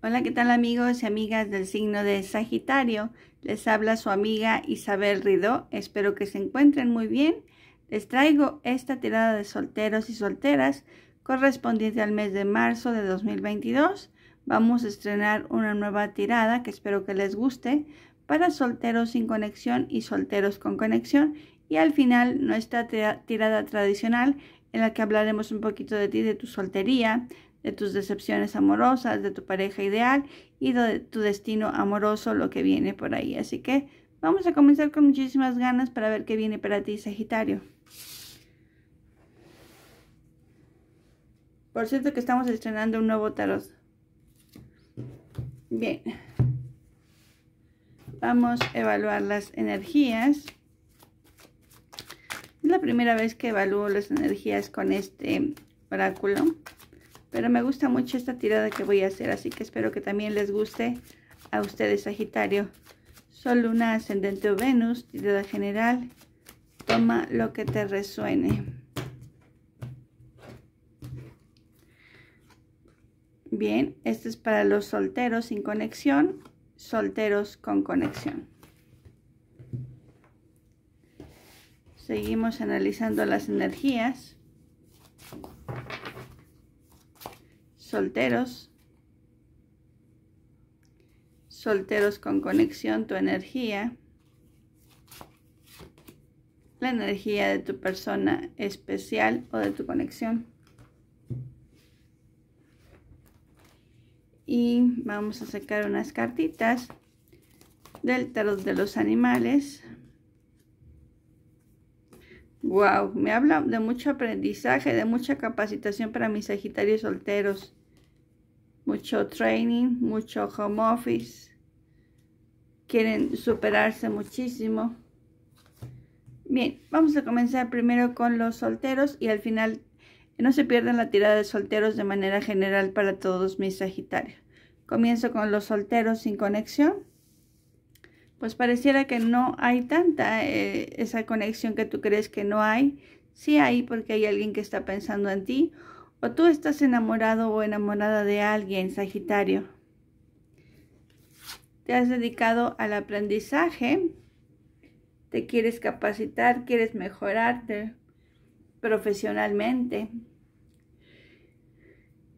Hola, ¿qué tal amigos y amigas del signo de Sagitario? Les habla su amiga Isabel Ridó. Espero que se encuentren muy bien. Les traigo esta tirada de solteros y solteras correspondiente al mes de marzo de 2022. Vamos a estrenar una nueva tirada que espero que les guste para solteros sin conexión y solteros con conexión. Y al final nuestra tirada tradicional en la que hablaremos un poquito de ti, de tu soltería, de tus decepciones amorosas, de tu pareja ideal y de tu destino amoroso, lo que viene por ahí. Así que vamos a comenzar con muchísimas ganas para ver qué viene para ti, Sagitario. Por cierto que estamos estrenando un nuevo tarot. Bien. Vamos a evaluar las energías. Es la primera vez que evalúo las energías con este oráculo. Pero me gusta mucho esta tirada que voy a hacer, así que espero que también les guste a ustedes, Sagitario. Sol, Luna, Ascendente o Venus, tirada general. Toma lo que te resuene. Bien, este es para los solteros sin conexión, solteros con conexión. Seguimos analizando las energías solteros, solteros con conexión, tu energía, la energía de tu persona especial o de tu conexión. Y vamos a sacar unas cartitas del tarot de los animales. Wow, me habla de mucho aprendizaje, de mucha capacitación para mis Sagitarios solteros mucho training, mucho home office. Quieren superarse muchísimo. Bien, vamos a comenzar primero con los solteros y al final no se pierdan la tirada de solteros de manera general para todos mis Sagitarios. Comienzo con los solteros sin conexión. Pues pareciera que no hay tanta eh, esa conexión que tú crees que no hay. Sí hay porque hay alguien que está pensando en ti o tú estás enamorado o enamorada de alguien, Sagitario. Te has dedicado al aprendizaje. Te quieres capacitar, quieres mejorarte profesionalmente.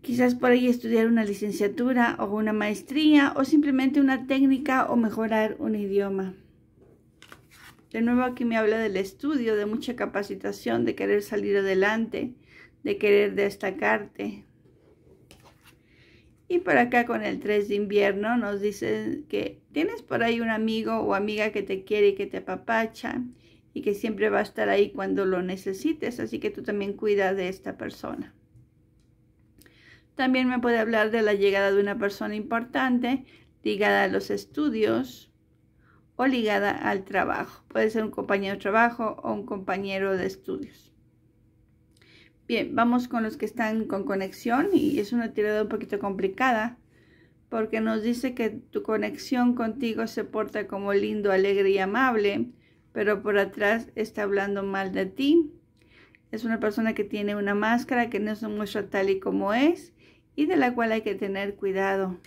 Quizás por ahí estudiar una licenciatura o una maestría o simplemente una técnica o mejorar un idioma. De nuevo aquí me habla del estudio, de mucha capacitación, de querer salir adelante, de querer destacarte. Y por acá con el 3 de invierno nos dicen que tienes por ahí un amigo o amiga que te quiere y que te apapacha y que siempre va a estar ahí cuando lo necesites, así que tú también cuida de esta persona. También me puede hablar de la llegada de una persona importante ligada a los estudios o ligada al trabajo. Puede ser un compañero de trabajo o un compañero de estudios. Bien, vamos con los que están con conexión y es una tirada un poquito complicada porque nos dice que tu conexión contigo se porta como lindo, alegre y amable, pero por atrás está hablando mal de ti. Es una persona que tiene una máscara que no se muestra tal y como es y de la cual hay que tener cuidado.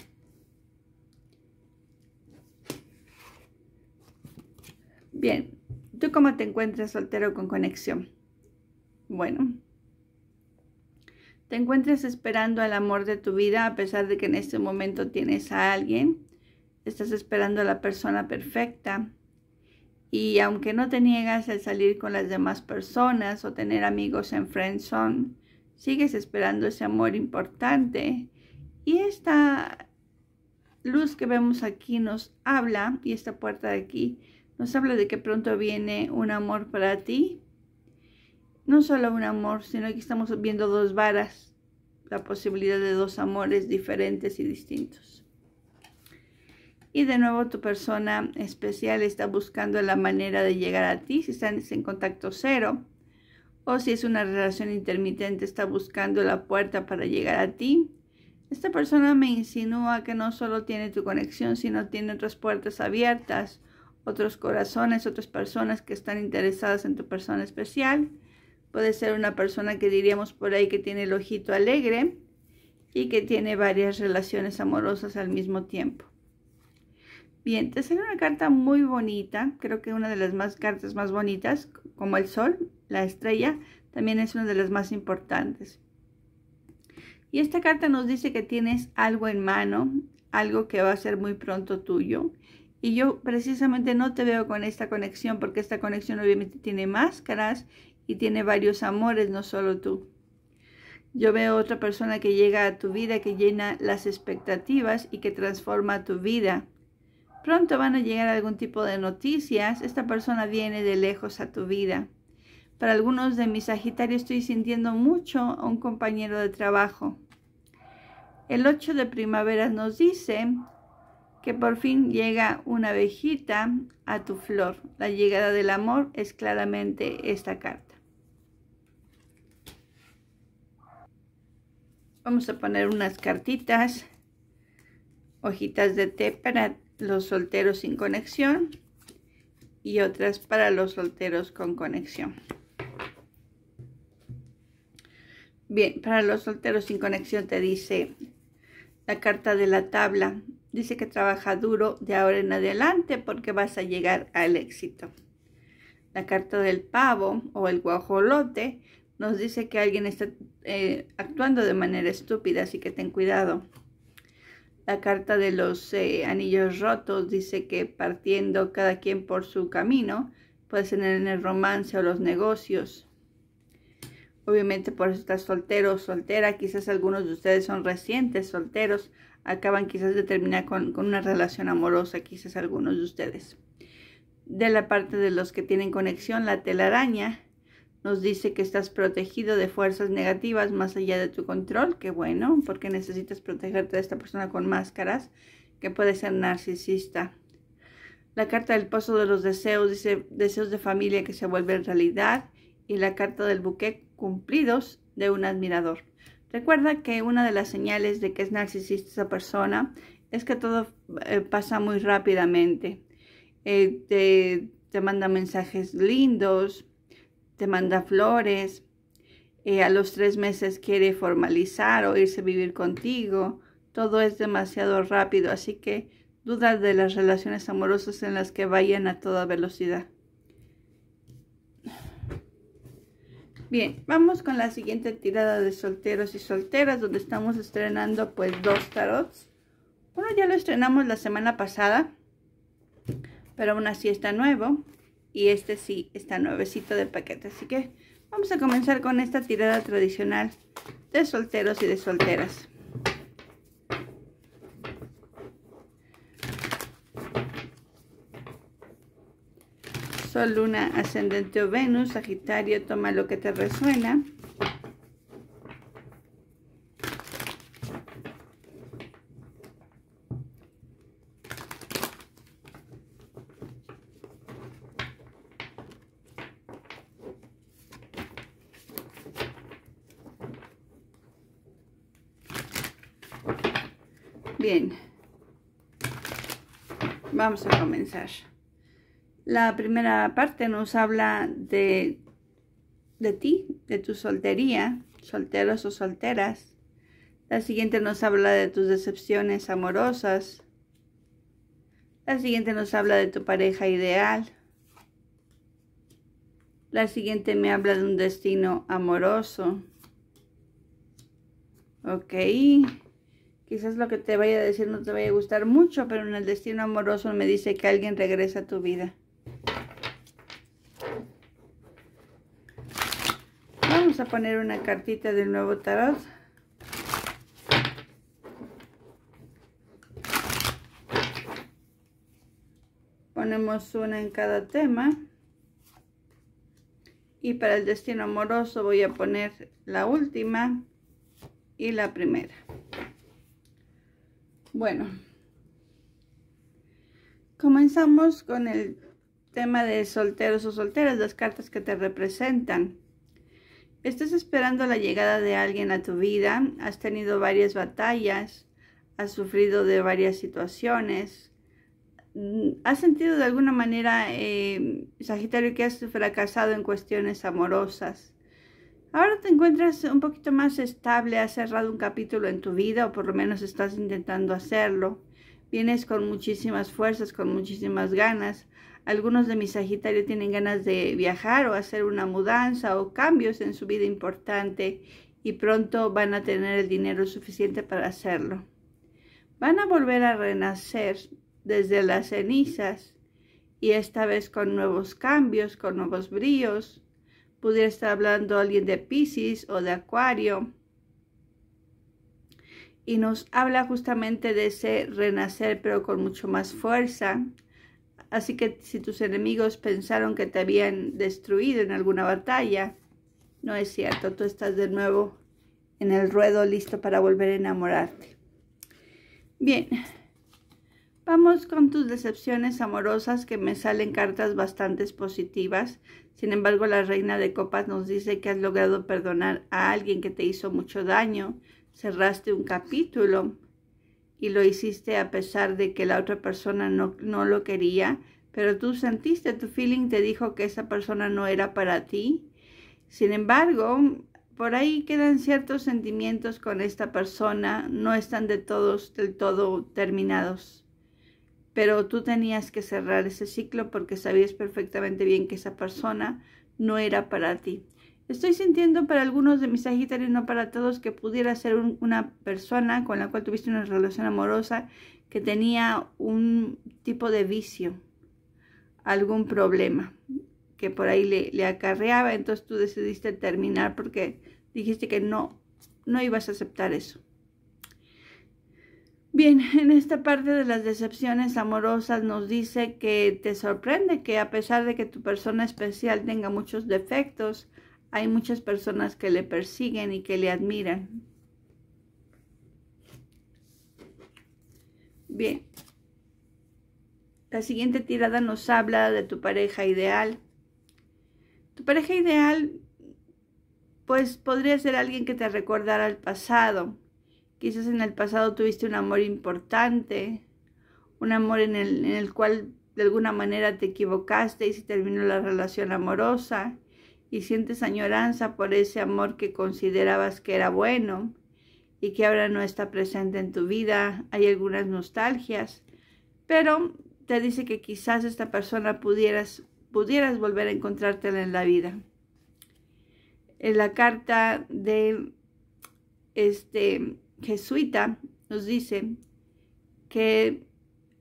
Bien, ¿tú cómo te encuentras soltero con conexión? Bueno, te encuentras esperando al amor de tu vida, a pesar de que en este momento tienes a alguien, estás esperando a la persona perfecta. Y aunque no te niegas a salir con las demás personas o tener amigos en friendzone, sigues esperando ese amor importante. Y esta luz que vemos aquí nos habla, y esta puerta de aquí, nos habla de que pronto viene un amor para ti, no solo un amor, sino que estamos viendo dos varas, la posibilidad de dos amores diferentes y distintos. Y de nuevo tu persona especial está buscando la manera de llegar a ti si están en contacto cero o si es una relación intermitente está buscando la puerta para llegar a ti. Esta persona me insinúa que no solo tiene tu conexión, sino tiene otras puertas abiertas, otros corazones, otras personas que están interesadas en tu persona especial Puede ser una persona que diríamos por ahí que tiene el ojito alegre y que tiene varias relaciones amorosas al mismo tiempo. Bien, te sale una carta muy bonita, creo que una de las más cartas más bonitas, como el sol, la estrella, también es una de las más importantes. Y esta carta nos dice que tienes algo en mano, algo que va a ser muy pronto tuyo. Y yo precisamente no te veo con esta conexión porque esta conexión obviamente tiene máscaras y tiene varios amores, no solo tú. Yo veo otra persona que llega a tu vida, que llena las expectativas y que transforma tu vida. Pronto van a llegar algún tipo de noticias. Esta persona viene de lejos a tu vida. Para algunos de mis Sagitarios estoy sintiendo mucho a un compañero de trabajo. El 8 de primavera nos dice que por fin llega una abejita a tu flor. La llegada del amor es claramente esta carta. Vamos a poner unas cartitas, hojitas de té para los solteros sin conexión y otras para los solteros con conexión. Bien, para los solteros sin conexión te dice la carta de la tabla. Dice que trabaja duro de ahora en adelante porque vas a llegar al éxito. La carta del pavo o el guajolote nos dice que alguien está eh, actuando de manera estúpida, así que ten cuidado. La carta de los eh, anillos rotos dice que partiendo cada quien por su camino, puede ser en el romance o los negocios. Obviamente por eso estás soltero o soltera, quizás algunos de ustedes son recientes solteros, acaban quizás de terminar con, con una relación amorosa, quizás algunos de ustedes. De la parte de los que tienen conexión, la telaraña nos dice que estás protegido de fuerzas negativas más allá de tu control, que bueno, porque necesitas protegerte de esta persona con máscaras, que puede ser narcisista. La carta del pozo de los deseos dice deseos de familia que se vuelven realidad y la carta del buque cumplidos de un admirador. Recuerda que una de las señales de que es narcisista esa persona es que todo eh, pasa muy rápidamente. Eh, te, te manda mensajes lindos, te manda flores, eh, a los tres meses quiere formalizar o irse a vivir contigo, todo es demasiado rápido, así que duda de las relaciones amorosas en las que vayan a toda velocidad. Bien, vamos con la siguiente tirada de solteros y solteras, donde estamos estrenando pues dos tarots. Uno ya lo estrenamos la semana pasada, pero aún así está nuevo y este sí está nuevecito de paquete. Así que vamos a comenzar con esta tirada tradicional de solteros y de solteras. Sol, Luna, Ascendente o Venus, Sagitario, toma lo que te resuena. Vamos a comenzar. La primera parte nos habla de, de ti, de tu soltería, solteros o solteras. La siguiente nos habla de tus decepciones amorosas. La siguiente nos habla de tu pareja ideal. La siguiente me habla de un destino amoroso. Ok. Quizás lo que te vaya a decir no te vaya a gustar mucho, pero en el destino amoroso me dice que alguien regresa a tu vida. Vamos a poner una cartita del nuevo tarot. Ponemos una en cada tema. Y para el destino amoroso voy a poner la última y la primera. Bueno, comenzamos con el tema de solteros o solteras, las cartas que te representan. Estás esperando la llegada de alguien a tu vida, has tenido varias batallas, has sufrido de varias situaciones, mm, has sentido de alguna manera, eh, Sagitario, que has fracasado en cuestiones amorosas. Ahora te encuentras un poquito más estable, has cerrado un capítulo en tu vida o por lo menos estás intentando hacerlo. Vienes con muchísimas fuerzas, con muchísimas ganas. Algunos de mis Sagitario tienen ganas de viajar o hacer una mudanza o cambios en su vida importante y pronto van a tener el dinero suficiente para hacerlo. Van a volver a renacer desde las cenizas y esta vez con nuevos cambios, con nuevos bríos pudiera estar hablando alguien de Pisces o de Acuario. Y nos habla justamente de ese renacer, pero con mucho más fuerza. Así que si tus enemigos pensaron que te habían destruido en alguna batalla, no es cierto, tú estás de nuevo en el ruedo listo para volver a enamorarte. Bien, Vamos con tus decepciones amorosas que me salen cartas bastante positivas. Sin embargo, la reina de copas nos dice que has logrado perdonar a alguien que te hizo mucho daño. Cerraste un capítulo y lo hiciste a pesar de que la otra persona no, no lo quería. Pero tú sentiste, tu feeling te dijo que esa persona no era para ti. Sin embargo, por ahí quedan ciertos sentimientos con esta persona. No están de todos, del todo terminados pero tú tenías que cerrar ese ciclo porque sabías perfectamente bien que esa persona no era para ti. Estoy sintiendo para algunos de mis Sagitarios, no para todos, que pudiera ser una persona con la cual tuviste una relación amorosa que tenía un tipo de vicio, algún problema que por ahí le, le acarreaba, entonces tú decidiste terminar porque dijiste que no, no ibas a aceptar eso. Bien, en esta parte de las decepciones amorosas nos dice que te sorprende que a pesar de que tu persona especial tenga muchos defectos, hay muchas personas que le persiguen y que le admiran. Bien, la siguiente tirada nos habla de tu pareja ideal. Tu pareja ideal, pues podría ser alguien que te recordara el pasado Quizás en el pasado tuviste un amor importante, un amor en el, cual de alguna manera te equivocaste y se terminó la relación amorosa y sientes añoranza por ese amor que considerabas que era bueno y que ahora no está presente en tu vida. Hay algunas nostalgias, pero te dice que quizás esta persona pudieras, pudieras volver a encontrártela en la vida. En la carta de este jesuita nos dice que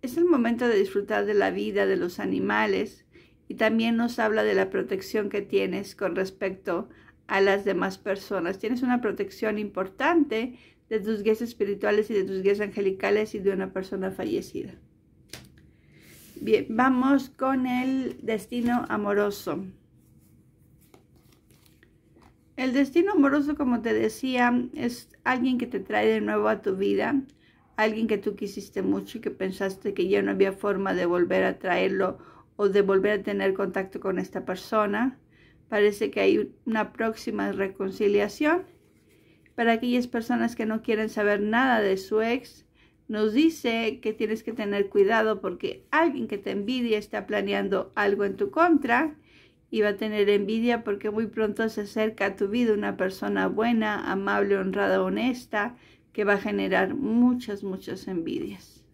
es el momento de disfrutar de la vida de los animales y también nos habla de la protección que tienes con respecto a las demás personas. Tienes una protección importante de tus guías espirituales y de tus guías angelicales y de una persona fallecida. Bien, vamos con el destino amoroso. El destino amoroso, como te decía, es alguien que te trae de nuevo a tu vida, alguien que tú quisiste mucho y que pensaste que ya no había forma de volver a traerlo o de volver a tener contacto con esta persona. Parece que hay una próxima reconciliación. Para aquellas personas que no quieren saber nada de su ex, nos dice que tienes que tener cuidado porque alguien que te envidia está planeando algo en tu contra y va a tener envidia porque muy pronto se acerca a tu vida una persona buena, amable, honrada, honesta, que va a generar muchas, muchas envidias.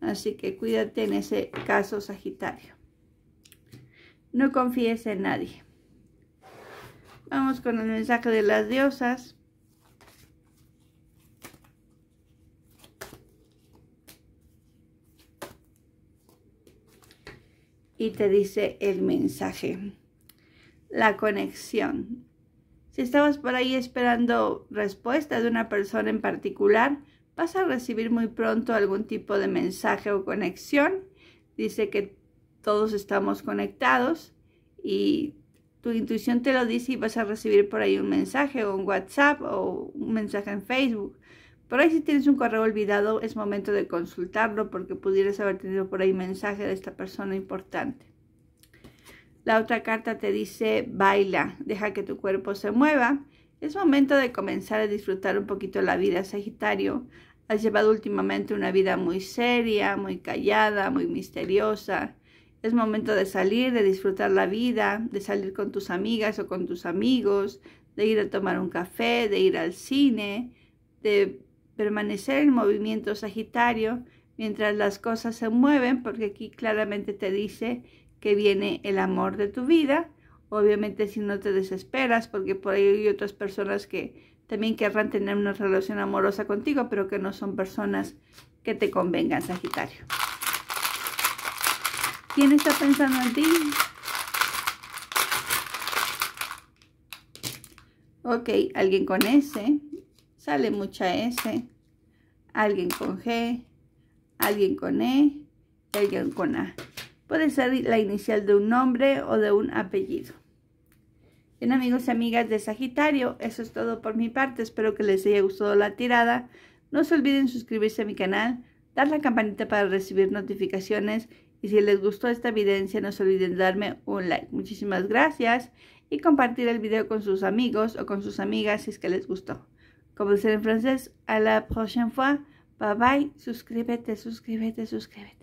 Así que cuídate en ese caso, Sagitario. No confíes en nadie. Vamos con el mensaje de las diosas. y te dice el mensaje. La conexión. Si estabas por ahí esperando respuesta de una persona en particular, vas a recibir muy pronto algún tipo de mensaje o conexión. Dice que todos estamos conectados y tu intuición te lo dice y vas a recibir por ahí un mensaje o un WhatsApp o un mensaje en Facebook por ahí si tienes un correo olvidado es momento de consultarlo porque pudieras haber tenido por ahí mensaje de esta persona importante. La otra carta te dice, baila, deja que tu cuerpo se mueva. Es momento de comenzar a disfrutar un poquito la vida, Sagitario. Has llevado últimamente una vida muy seria, muy callada, muy misteriosa. Es momento de salir, de disfrutar la vida, de salir con tus amigas o con tus amigos, de ir a tomar un café, de ir al cine, de permanecer en movimiento Sagitario mientras las cosas se mueven, porque aquí claramente te dice que viene el amor de tu vida. Obviamente si no te desesperas, porque por ahí hay otras personas que también querrán tener una relación amorosa contigo, pero que no son personas que te convengan, Sagitario. ¿Quién está pensando en ti? Ok, alguien con ese sale mucha S, alguien con G, alguien con E alguien con A. Puede ser la inicial de un nombre o de un apellido. Bien amigos y amigas de Sagitario, eso es todo por mi parte. Espero que les haya gustado la tirada. No se olviden suscribirse a mi canal, dar la campanita para recibir notificaciones y si les gustó esta evidencia no se olviden darme un like. Muchísimas gracias y compartir el video con sus amigos o con sus amigas si es que les gustó. Como dicen en francés, a la prochaine fois. Bye bye. Suscríbete, suscríbete, suscríbete.